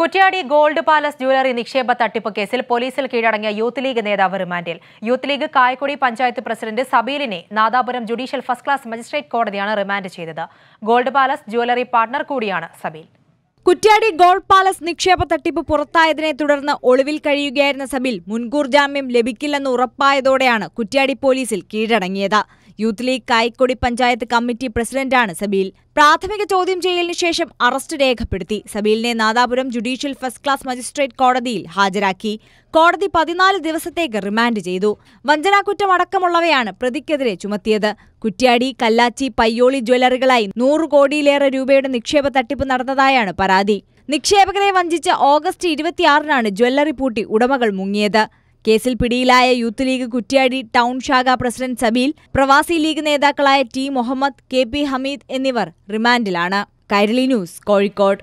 Kuttiadi gold palace jewellery നിക്ഷേപ തട്ടിപ്പ് കേസിൽ പോലീസിൽ കീഴടങ്ങിയ യൂത്ത് ലീഗ് നേതാവ് റിമാൻഡിൽ youth league Kayakkudi panchayat president സബീലിനെ Nadapuram judicial first class magistrate കോടതിയാണ് റിമാൻഡ് ചെയ്തത് ഗോൾഡ് പാലസ് ജ്വല്ലറി പാർട്ണർ കൂടിയാണ് സബീൽ കുറ്റ്യാടി ഗോൾഡ് പാലസ് നിക്ഷേപ തട്ടിപ്പ് പുറത്തായതിനെ തുടർന്ന് ഒളിവിൽ കഴിയുകയായിരുന്ന സബീൽ മുൻകൂർ ജാമ്യം ലഭിക്കില്ലെന്ന് ഉറപ്പായതോടെയാണ് കുറ്റ്യാടി പോലീസിൽ കീഴടങ്ങിയത് youth league Kayakkodi panchayat committee പ്രസിഡന്റാണ് സബീൽ പ്രാഥമിക ചോദ്യം ചെയ്യലിന് ശേഷം അറസ്റ്റ് രേഖപ്പെടുത്തി സബീലിനെ Nadapuram judicial first class magistrate കോടതിയിൽ ഹാജരാക്കി കോടതി പതിനാല് ദിവസത്തേക്ക് റിമാൻഡ് ചെയ്തു വഞ്ചനാകുറ്റം അടക്കമുള്ളവയാണ് പ്രതിക്കെതിരെ ചുമത്തിയത് കുറ്റ്യാടി കല്ലാച്ചി പയ്യോളി ജ്വല്ലറികളായി നൂറ് കോടിയിലേറെ രൂപയുടെ നിക്ഷേപ തട്ടിപ്പ് നടന്നതായാണ് പരാതി നിക്ഷേപകരെ വഞ്ചിച്ച് ഓഗസ്റ്റ് ഇരുപത്തിയാറിനാണ് ജ്വല്ലറി പൂട്ടി ഉടമകൾ മുങ്ങിയത് കേസിൽ പിടിയിലായ യൂത്ത് ലീഗ് കുറ്റ്യാടി ടൗൺ ശാഖ പ്രസിഡന്റ് സബീൽ പ്രവാസി ലീഗ് നേതാക്കളായ T Muhammad K P Hameed എന്നിവർ റിമാൻഡിലാണ് കൈരളി ന്യൂസ് കോഴിക്കോട്